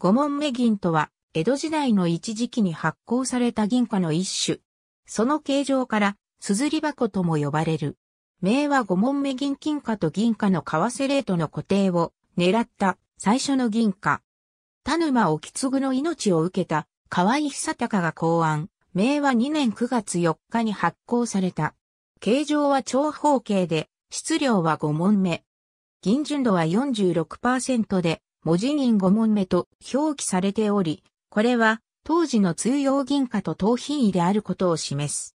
五問目銀とは、江戸時代の一時期に発行された銀貨の一種。その形状から、すずり箱とも呼ばれる。名は五問目銀金貨と銀貨の為替レートの固定を狙った最初の銀貨。田沼沖継の命を受けた河合久隆が考案。名は2年9月4日に発行された。形状は長方形で、質量は5問目。銀純度は46%で、文字人五問目と表記されており、これは当時の通用銀貨と等品位であることを示す。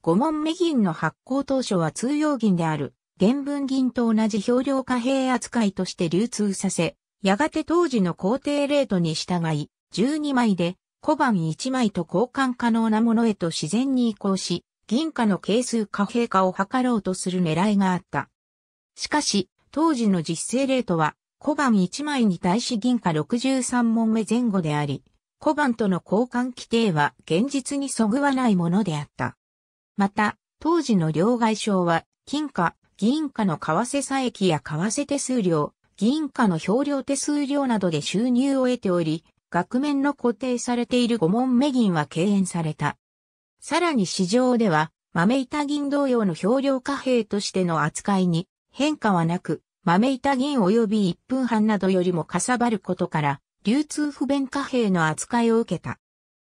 五問目銀の発行当初は通用銀である原文銀と同じ表量貨幣扱いとして流通させ、やがて当時の皇帝レートに従い、12枚で小判1枚と交換可能なものへと自然に移行し、銀貨の係数貨幣化を図ろうとする狙いがあった。しかし、当時の実勢レートは小判1枚に対し銀貨63問目前後であり、小判との交換規定は現実にそぐわないものであった。また、当時の両外相は、金貨、銀貨の為替差益や為替手数料、銀貨の表量手数料などで収入を得ており、額面の固定されている5問目銀は敬遠された。さらに市場では、豆板銀同様の表量貨幣としての扱いに変化はなく、豆板銀及び1分半などよりもかさばることから、流通不便貨幣の扱いを受けた。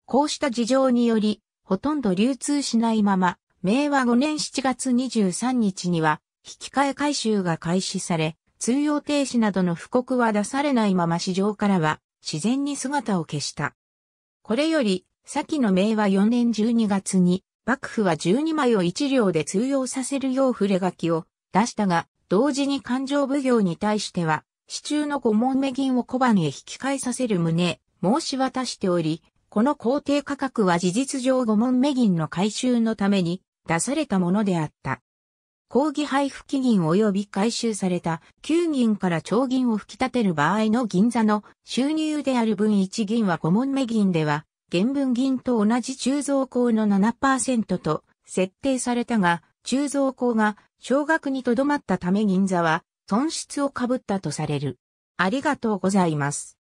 こうした事情により、ほとんど流通しないまま、明和5年7月23日には、引き換え回収が開始され、通用停止などの布告は出されないまま市場からは、自然に姿を消した。これより、先の明和4年12月に、幕府は12枚を一両で通用させるよう触れ書きを出したが、同時に勘定奉行に対しては、市中の五問目銀を小判へ引き返させる旨、申し渡しており、この工程価格は事実上五問目銀の回収のために出されたものであった。抗議配布期銀及び回収された旧銀から長銀を吹き立てる場合の銀座の収入である分一銀は五問目銀では、原文銀と同じ鋳造工の7%と設定されたが、鋳造工が少額にとどまったため銀座は損失をかぶったとされる。ありがとうございます。